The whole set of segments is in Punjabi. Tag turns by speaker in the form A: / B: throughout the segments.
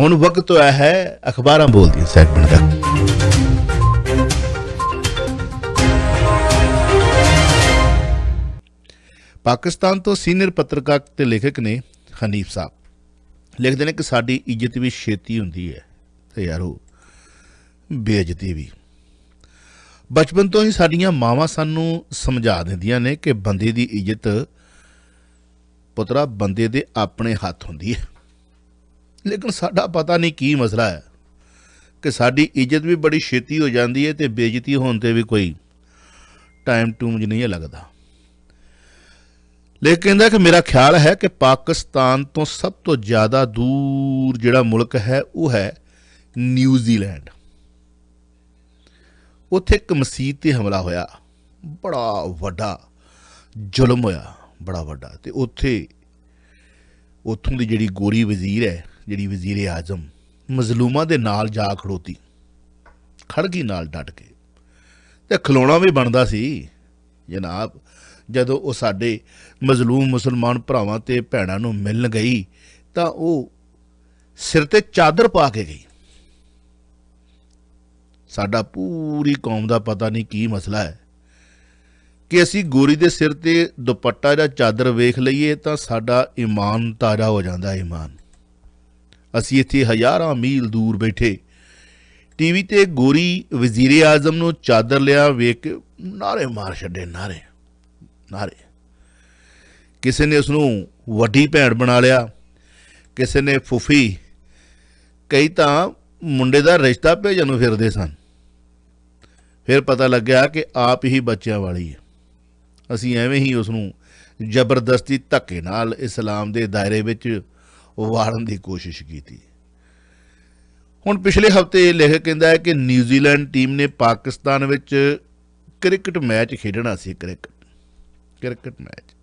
A: ਹੁਣ ਵਕਤ ਹੋਇਆ ਹੈ ਅਖਬਾਰਾਂ ਬੋਲਦੀਆਂ ਸੈਗਮੈਂਟ ਦਾ ਪਾਕਿਸਤਾਨ ਤੋਂ ਸੀਨੀਅਰ ਪੱਤਰਕਾਰ ਤੇ ਲੇਖਕ ਨੇ ਖਨੀਫ ਸਾਹਿਬ ਲਿਖਦੇ ਨੇ ਕਿ ਸਾਡੀ ਇੱਜ਼ਤ ਵੀ ਛੇਤੀ ਹੁੰਦੀ ਹੈ ਤੇ ਯਾਰੋ ਬੇਇੱਜ਼ਤੀ ਵੀ ਬਚਪਨ ਤੋਂ ਹੀ ਸਾਡੀਆਂ ਮਾਵਾਂ ਸਾਨੂੰ ਸਮਝਾ ਦਿੰਦੀਆਂ ਨੇ ਕਿ ਬੰਦੇ ਦੀ ਇੱਜ਼ਤ ਪੁੱਤਰਾ ਬੰਦੇ ਦੇ ਆਪਣੇ ਹੱਥ ਹੁੰਦੀ ਹੈ ਲੇਕਿਨ ਸਾਡਾ ਪਤਾ ਨਹੀਂ ਕੀ ਮਸਲਾ ਹੈ ਕਿ ਸਾਡੀ ਇੱਜ਼ਤ ਵੀ ਬੜੀ ਛੇਤੀ ਹੋ ਜਾਂਦੀ ਹੈ ਤੇ ਬੇਇੱਜ਼ਤੀ ਹੋਣ ਤੇ ਵੀ ਕੋਈ ਟਾਈਮ ਟੂ ਮੁਝ ਨਹੀਂ ਲੱਗਦਾ ਲੇਕਿਨ ਕਹਿੰਦਾ ਕਿ ਮੇਰਾ ਖਿਆਲ ਹੈ ਕਿ ਪਾਕਿਸਤਾਨ ਤੋਂ ਸਭ ਤੋਂ ਜ਼ਿਆਦਾ ਦੂਰ ਜਿਹੜਾ ਮੁਲਕ ਹੈ ਉਹ ਹੈ ਨਿਊਜ਼ੀਲੈਂਡ ਉੱਥੇ ਇੱਕ ਮਸਜਿਦ ਤੇ ਹਮਲਾ ਹੋਇਆ ਬੜਾ ਵੱਡਾ ਜ਼ੁਲਮ ਹੋਇਆ ਬੜਾ ਵੱਡਾ ਤੇ ਉੱਥੇ ਉੱਥੋਂ ਦੀ ਜਿਹੜੀ ਗੋਰੀ ਵਜ਼ੀਰ ਹੈ ਜਿਹੜੀ ਵਜ਼ੀਰ ਆਜ਼ਮ ਮਜ਼ਲੂਮਾਂ ਦੇ ਨਾਲ ਜਾ ਖੜੋਤੀ ਖੜ ਗਈ ਨਾਲ ਡਟ ਕੇ ਤੇ ਖਲੋਣਾ ਵੀ ਬਣਦਾ ਸੀ ਜਨਾਬ ਜਦੋਂ ਉਹ ਸਾਡੇ ਮਜ਼ਲੂਮ ਮੁਸਲਮਾਨ ਭਰਾਵਾਂ ਤੇ ਭੈਣਾਂ ਨੂੰ ਮਿਲਣ ਗਈ ਤਾਂ ਉਹ ਸਿਰ ਤੇ ਚਾਦਰ ਪਾ ਕੇ ਗਈ ਸਾਡਾ ਪੂਰੀ ਕੌਮ ਦਾ ਪਤਾ ਨਹੀਂ ਕੀ ਮਸਲਾ ਹੈ ਕਿ ਅਸੀਂ ਗੋਰੀ ਦੇ ਸਿਰ ਤੇ ਦੁਪੱਟਾ ਜਾਂ ਚਾਦਰ ਵੇਖ ਲਈਏ ਤਾਂ ਸਾਡਾ ਇਮਾਨ ਤਾਜ਼ਾ ਹੋ ਜਾਂਦਾ ਇਮਾਨ ਅਸੀਂ ਇੱਥੇ ਹਜ਼ਾਰਾਂ ਮੀਲ ਦੂਰ ਬੈਠੇ ਟੀਵੀ ਤੇ ਗੋਰੀ ਵਜ਼ੀਰ ਆਜ਼ਮ ਨੂੰ ਚਾਦਰ ਲਿਆ ਵੇਖ ਕੇ ਨਾਰੇ ਮਾਰ ਛੱਡੇ ਨਾਰੇ ਨਾਰੇ ਕਿਸੇ ਨੇ ਉਸ ਨੂੰ ਵੱਡੀ ਭੈਣ ਬਣਾ ਲਿਆ ਕਿਸੇ ਨੇ ਫੁਫੀ ਕਈ ਤਾਂ ਮੁੰਡੇ ਦਾ ਰਿਸ਼ਤਾ ਭੇਜਣ ਨੂੰ ਫਿਰਦੇ ਸਨ ਫਿਰ ਪਤਾ ਲੱਗਿਆ ਕਿ ਆਪ ਹੀ ਬੱਚਿਆਂ ਵਾਲੀ ਹੈ ਅਸੀਂ ਐਵੇਂ ਹੀ ਉਸ ਨੂੰ ਜ਼ਬਰਦਸਤੀ ਧੱਕੇ ਨਾਲ ਇਸਲਾਮ ਦੇ ਦਾਇਰੇ ਵਿੱਚ ਵਾਰਨ ਦੀ ਕੋਸ਼ਿਸ਼ ਕੀਤੀ ਹੁਣ ਪਿਛਲੇ ਹਫਤੇ ਲੇਖਕ ਕਹਿੰਦਾ ਹੈ ਕਿ ਨਿਊਜ਼ੀਲੈਂਡ ਟੀਮ ਨੇ ਪਾਕਿਸਤਾਨ ਵਿੱਚ ਕ੍ਰਿਕਟ ਮੈਚ ਖੇਡਣਾ ਸੀ ਕ੍ਰਿਕਟ ਕ੍ਰਿਕਟ ਮੈਚ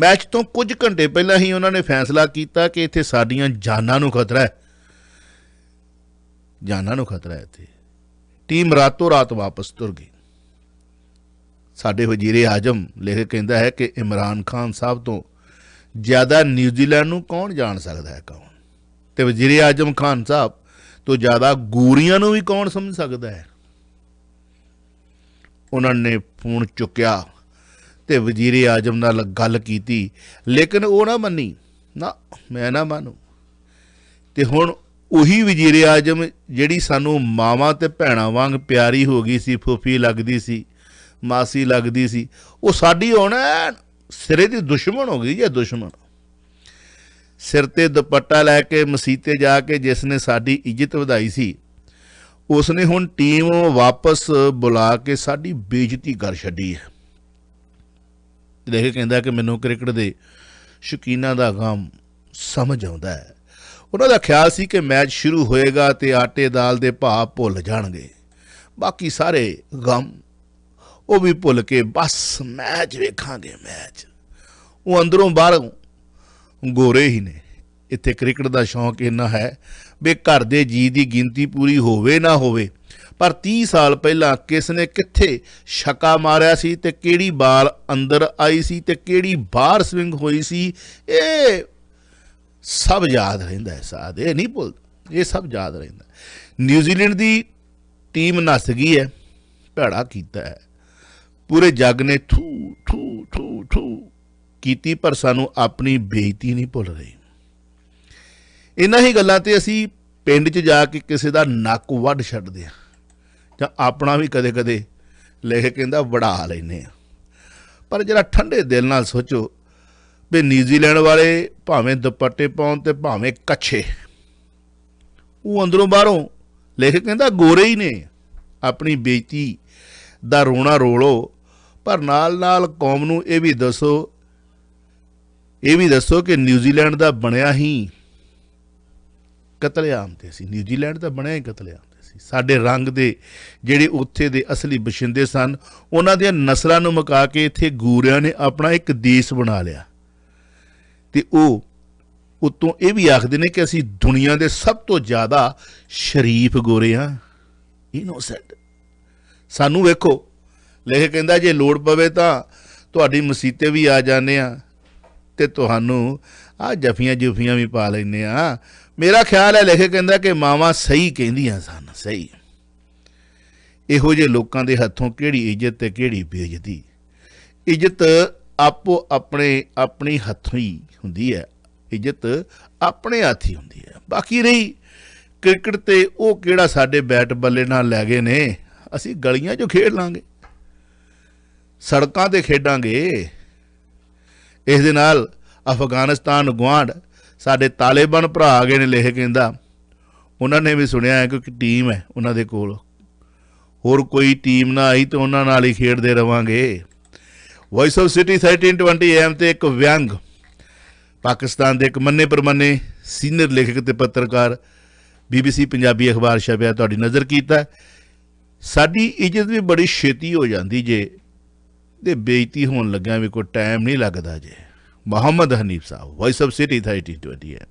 A: ਮੈਚ ਤੋਂ ਕੁਝ ਘੰਟੇ ਪਹਿਲਾਂ ਹੀ ਉਹਨਾਂ ਨੇ ਫੈਸਲਾ ਕੀਤਾ ਕਿ ਇੱਥੇ ਸਾਡੀਆਂ ਜਾਨਾਂ ਨੂੰ ਖਤਰਾ ਹੈ ਜਾਨਾਂ ਨੂੰ ਖਤਰਾ ਹੈ ਇੱਥੇ ਟੀਮ ਰਾਤੋਂ ਰਾਤ ਵਾਪਸ ਤੁਰ ਗਈ ਸਾਡੇ ਵਜ਼ੀਰੇ ਆਜਮ ਲੇਖ ਕਹਿੰਦਾ ਹੈ ਕਿ ਇਮਰਾਨ ਖਾਨ ਸਾਹਿਬ ਤੋਂ ਜ਼ਿਆਦਾ ਨਿਊਜ਼ੀਲੈਂਡ ਨੂੰ ਕੌਣ ਜਾਣ ਸਕਦਾ ਹੈ ਕੌਣ ਤੇ ਵਜ਼ੀਰ ਆਜਮ ਖਾਨ ਸਾਹਿਬ ਤੋਂ ਜ਼ਿਆਦਾ ਗੂਰੀਆਂ ਨੂੰ ਵੀ ਕੌਣ ਸਮਝ ਸਕਦਾ ਹੈ ਉਹਨਾਂ ਨੇ ਫੋਨ ਚੁੱਕਿਆ ਤੇ ਵਜ਼ੀਰ ਆਜਮ ਨਾਲ ਗੱਲ ਕੀਤੀ ਲੇਕਿਨ ਉਹ ਨਾ ਮੰਨੀ ਨਾ ਮੈਂ ਨਾ ਮੰਨੂ ਤੇ ਹੁਣ ਉਹੀ ਵਜ਼ੀਰ ਆਜਮ ਜਿਹੜੀ ਸਾਨੂੰ ਮਾਵਾ ਤੇ ਭੈਣਾ ਵਾਂਗ ਪਿਆਰੀ ਹੋ ਗਈ ਸੀ ਫੁੱਫੀ ਲੱਗਦੀ ਸੀ ਮਾਸੀ ਲੱਗਦੀ ਸੀ ਉਹ ਸਾਡੀ ਹੁਣ ਸਿਰੇ ਦੀ ਦੁਸ਼ਮਣ ਹੋ ਗਈ ਜਾਂ ਦੁਸ਼ਮਣ ਸਿਰ ਤੇ ਦੁਪੱਟਾ ਲੈ ਕੇ ਮਸੀਤੇ ਜਾ ਕੇ ਜਿਸ ਨੇ ਸਾਡੀ ਇੱਜ਼ਤ ਵਧਾਈ ਸੀ ਉਸ ਨੇ ਹੁਣ ਟੀਮ ਵਾਪਸ ਬੁਲਾ ਕੇ ਸਾਡੀ ਬੇਇੱਜ਼ਤੀ ਕਰ ਛੱਡੀ ਹੈ ਦੇਖ ਕਹਿੰਦਾ ਕਿ ਮੈਨੂੰ ਕ੍ਰਿਕਟ ਦੇ ਸ਼ਕੀਨਾ ਦਾ ਗਮ ਸਮਝ ਆਉਂਦਾ ਹੈ ਉਹਨਾਂ ਦਾ ਖਿਆਲ ਸੀ ਕਿ ਮੈਚ ਸ਼ੁਰੂ ਹੋਏਗਾ ਤੇ ਆਟੇ ਦਾਲ ਦੇ ਭਾਅ ਭੁੱਲ ਜਾਣਗੇ ਬਾਕੀ ਸਾਰੇ ਗਮ ਉਹ ਵੀ ਭੁੱਲ ਕੇ ਬਸ ਮੈਚ ਵੇਖਾਂਗੇ ਮੈਚ ਉਹ ਅੰਦਰੋਂ ਬਾਹਰੋਂ ਗੋਰੇ ਹੀ ਨੇ ਇੱਥੇ ਕ੍ਰਿਕਟ ਦਾ ਸ਼ੌਂਕ ਇੰਨਾ ਹੈ ਵੀ ਘਰ ਦੇ ਜੀ ਦੀ ਗਿਣਤੀ ਪੂਰੀ ਹੋਵੇ ਨਾ ਹੋਵੇ ਪਰ 30 ਸਾਲ ਪਹਿਲਾਂ ਕਿਸ ਨੇ ਕਿੱਥੇ ਛੱਕਾ ਮਾਰਿਆ ਸੀ ਤੇ ਕਿਹੜੀ ਬਾਲ ਅੰਦਰ ਆਈ ਸੀ ਤੇ ਕਿਹੜੀ ਬਾਹਰ ਸਵਿੰਗ ਹੋਈ ਸੀ ਇਹ ਸਭ ਯਾਦ ਰਹਿੰਦਾ ਹੈ ਸਾਦੇ ਨਹੀਂ ਭੁੱਲ ਇਹ ਸਭ ਯਾਦ ਰਹਿੰਦਾ ਨਿਊਜ਼ੀਲੈਂਡ ਦੀ ਟੀਮ ਨਸ ਗਈ ਹੈ ਭੜਾ ਕੀਤਾ ਹੈ ਪੂਰੇ ਜੱਗ ਨੇ ਥੂ ਥੂ ਥੂ ਥੂ ਕੀਤੀ ਪਰ ਸਾਨੂੰ ਆਪਣੀ ਬੇਇੱਜ਼ਤੀ ਨਹੀਂ ਭੁੱਲ ਰਹੀ ਇਹਨਾਂ ਹੀ ਗੱਲਾਂ ਤੇ ਅਸੀਂ ਪਿੰਡ 'ਚ ਜਾ ਕੇ ਕਿਸੇ ਦਾ ਨੱਕ ਵੱਢ ਛੱਡਦੇ ਆ ਜਾਂ ਆਪਣਾ ਵੀ ਕਦੇ-ਕਦੇ ਲੈ ਕੇ ਕਹਿੰਦਾ ਵੜਾ ਲੈਨੇ ਆ ਪਰ ਜਿਹੜਾ ਠੰਡੇ ਦਿਲ ਨਾਲ ਸੋਚੋ ਵੀ ਨਿਊਜ਼ੀਲੈਂਡ ਵਾਲੇ ਭਾਵੇਂ ਦੁਪੱਟੇ ਪਾਉਣ ਤੇ ਭਾਵੇਂ ਕੱਛੇ ਉਹ ਅੰਦਰੋਂ ਬਾਹਰੋਂ ਕੇ ਕਹਿੰਦਾ ਗੋਰੇ ਹੀ ਨੇ ਆਪਣੀ ਬੇਇੱਜ਼ਤੀ ਦਾ ਰੋਣਾ ਰੋਲੋ ਪਰ ਨਾਲ-ਨਾਲ ਕੌਮ ਨੂੰ ਇਹ ਵੀ ਦੱਸੋ ਇਹ ਵੀ ਦੱਸੋ ਕਿ ਨਿਊਜ਼ੀਲੈਂਡ ਦਾ ਬਣਿਆ ਹੀ ਕਤਲੇਆਮ ਤੇ ਸੀ ਨਿਊਜ਼ੀਲੈਂਡ ਦਾ ਬਣਿਆ ਹੀ ਕਤਲੇਆਮ ਤੇ ਸੀ ਸਾਡੇ ਰੰਗ ਦੇ ਜਿਹੜੇ ਉੱਥੇ ਦੇ ਅਸਲੀ ਬਸ਼ਿੰਦੇ ਸਨ ਉਹਨਾਂ ਦੀਆਂ ਨਸਲਾਂ ਨੂੰ ਮਕਾ ਕੇ ਇੱਥੇ ਗੂਰਿਆਂ ਨੇ ਆਪਣਾ ਇੱਕ ਦੇਸ਼ ਬਣਾ ਲਿਆ ਤੇ ਉਹ ਉਤੋਂ ਇਹ ਵੀ ਆਖਦੇ ਨੇ ਕਿ ਅਸੀਂ ਦੁਨੀਆ ਦੇ ਸਭ ਤੋਂ ਜ਼ਿਆਦਾ ਸ਼ਰੀਫ ਗੋਰੇ ਆ ਇਨੋਸੈਂਟ ਸਾਨੂੰ ਵੇਖੋ ਲੇਖ ਕਹਿੰਦਾ ਜੇ ਲੋੜ ਪਵੇ ਤਾਂ ਤੁਹਾਡੀ ਮਸੀਤੇ ਵੀ ਆ ਜਾਣੇ ਆ ਤੇ ਤੁਹਾਨੂੰ ਆ ਜਫੀਆਂ ਜੁਫੀਆਂ ਵੀ ਪਾ ਲੈਨੇ ਆ ਮੇਰਾ ਖਿਆਲ ਹੈ ਲੇਖ ਕਹਿੰਦਾ ਕਿ ਮਾਵਾ ਸਹੀ ਕਹਿੰਦੀਆਂ ਸਨ ਸਹੀ ਇਹੋ ਜੇ ਲੋਕਾਂ ਦੇ ਹੱਥੋਂ ਕਿਹੜੀ ਇੱਜ਼ਤ ਤੇ ਕਿਹੜੀ ਬੇਇੱਜ਼ਤੀ ਇੱਜ਼ਤ ਆਪੋ ਆਪਣੇ ਆਪਣੀ ਹੱਥੋਂ ਹੀ ਹੁੰਦੀ ਹੈ ਇੱਜ਼ਤ ਆਪਣੇ ਹੱਥ ਹੀ ਹੁੰਦੀ ਹੈ ਬਾਕੀ ਰਹੀ ਕ੍ਰਿਕਟ ਤੇ ਉਹ ਕਿਹੜਾ ਸਾਡੇ ਬੈਟ ਬੱਲੇ ਨਾਲ ਲੈ ਗਏ ਨੇ ਅਸੀਂ ਗਲੀਆਂ 'ਚ ਖੇਡ ਲਾਂਗੇ ਸੜਕਾਂ ਤੇ ਖੇਡਾਂਗੇ ਇਸ ਦੇ ਨਾਲ ਅਫਗਾਨਿਸਤਾਨ ਗਵਾਂਡ ਸਾਡੇ ਤਾਲਿਬਾਨ ਭਰਾ ਆ ਗਏ ਨੇ ਲਿਖ ਕਹਿੰਦਾ ਉਹਨਾਂ ਨੇ ਵੀ ਸੁਣਿਆ ਹੈ ਕਿ ਟੀਮ ਹੈ ਉਹਨਾਂ ਦੇ ਕੋਲ ਹੋਰ ਕੋਈ ਟੀਮ ਨਾ ਆਈ ਤੇ ਉਹਨਾਂ ਨਾਲ ਹੀ ਖੇਡਦੇ ਰਵਾਂਗੇ ਵਾਇਸ ਆਫ ਸਿਟੀ 1320 ਐਮ ਤੇ ਇੱਕ ਵਿਅੰਗ ਪਾਕਿਸਤਾਨ ਦੇ ਇੱਕ ਮੰਨੇ ਪਰਮੰਨੇ ਸੀਨੀਅਰ ਲੇਖਕ ਤੇ ਪੱਤਰਕਾਰ ਬੀਬੀਸੀ ਪੰਜਾਬੀ ਅਖਬਾਰ ਸ਼ਬਿਆ ਤੁਹਾਡੀ ਨਜ਼ਰ ਕੀਤਾ ਸਾਡੀ ਇੱਜ਼ਤ ਵੀ ਬੜੀ ਛੇਤੀ ਹੋ ਜਾਂਦੀ ਜੇ ਦੇ ਬੇਇੱਜ਼ਤੀ ਹੋਣ ਲੱਗਿਆ ਵੀ ਕੋਈ ਟਾਈਮ ਨਹੀਂ ਲੱਗਦਾ ਜੇ Muhammad Hanif Sahib voice of city 3020 ਹੈ